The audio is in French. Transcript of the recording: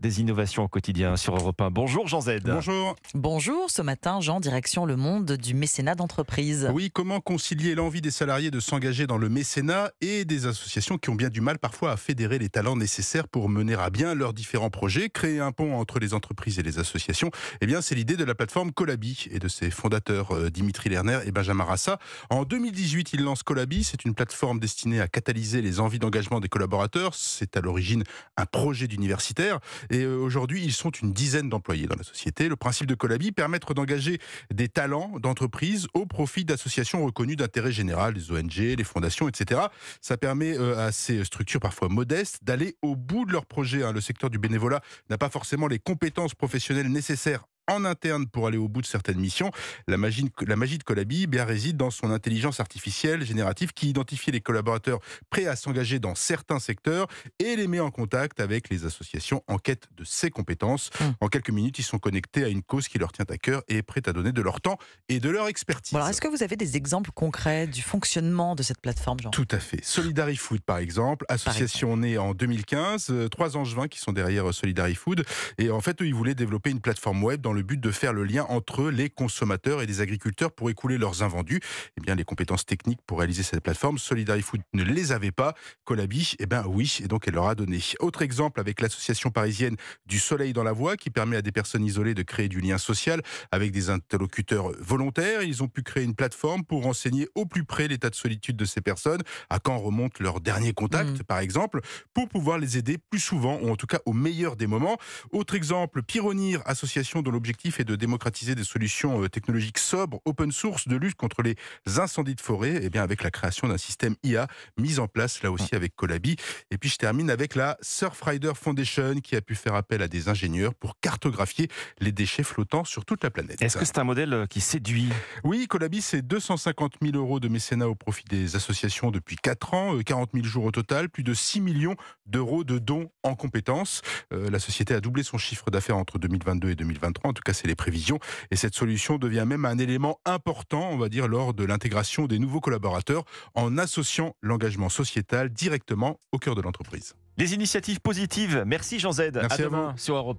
des innovations au quotidien sur Europe 1. Bonjour Jean Z. Bonjour. Bonjour, ce matin Jean, direction le monde du mécénat d'entreprise. Oui, comment concilier l'envie des salariés de s'engager dans le mécénat et des associations qui ont bien du mal parfois à fédérer les talents nécessaires pour mener à bien leurs différents projets, créer un pont entre les entreprises et les associations Eh bien, c'est l'idée de la plateforme Colabi et de ses fondateurs euh, Dimitri Lerner et Benjamin Rassa. En 2018, ils lancent Colabi, c'est une plateforme destinée à catalyser les envies d'engagement des collaborateurs. C'est à l'origine un projet d'universitaire et euh, aujourd'hui, ils sont une dizaine d'employés dans la société. Le principe de Colabi, permettre d'engager des talents d'entreprise au profit d'associations reconnues d'intérêt général, les ONG, les fondations, etc. Ça permet euh, à ces structures parfois modestes d'aller au bout de leurs projets. Hein. Le secteur du bénévolat n'a pas forcément les compétences professionnelles nécessaires en interne pour aller au bout de certaines missions. La magie, la magie de Colabi bien réside dans son intelligence artificielle générative qui identifie les collaborateurs prêts à s'engager dans certains secteurs et les met en contact avec les associations en quête de ses compétences. Hum. En quelques minutes, ils sont connectés à une cause qui leur tient à cœur et prêts prête à donner de leur temps et de leur expertise. Alors Est-ce que vous avez des exemples concrets du fonctionnement de cette plateforme Tout à fait. Food, par exemple, association née en 2015, euh, trois angevins qui sont derrière euh, Food Et en fait, eux, ils voulaient développer une plateforme web dans le but de faire le lien entre les consommateurs et les agriculteurs pour écouler leurs invendus. Eh bien, les compétences techniques pour réaliser cette plateforme, Solidarifood ne les avait pas. Colabi, eh bien oui, et donc elle leur a donné. Autre exemple avec l'association parisienne du Soleil dans la Voie qui permet à des personnes isolées de créer du lien social avec des interlocuteurs volontaires. Ils ont pu créer une plateforme pour renseigner au plus près l'état de solitude de ces personnes, à quand remonte leur dernier contact mmh. par exemple, pour pouvoir les aider plus souvent ou en tout cas au meilleur des moments. Autre exemple, Pyronir, association dont L'objectif est de démocratiser des solutions euh, technologiques sobres, open source, de lutte contre les incendies de forêt, et eh bien avec la création d'un système IA mis en place là aussi mm. avec Colabi. Et puis je termine avec la Surfrider Foundation qui a pu faire appel à des ingénieurs pour cartographier les déchets flottants sur toute la planète. Est-ce que c'est un modèle euh, qui séduit Oui, Colabi, c'est 250 000 euros de mécénat au profit des associations depuis 4 ans, 40 euh, 000 jours au total, plus de 6 millions d'euros de dons en compétences. la société a doublé son chiffre d'affaires entre 2022 et 2023 en tout cas c'est les prévisions, et cette solution devient même un élément important, on va dire, lors de l'intégration des nouveaux collaborateurs en associant l'engagement sociétal directement au cœur de l'entreprise. Les initiatives positives. Merci Jean Z. à, demain sur Europe.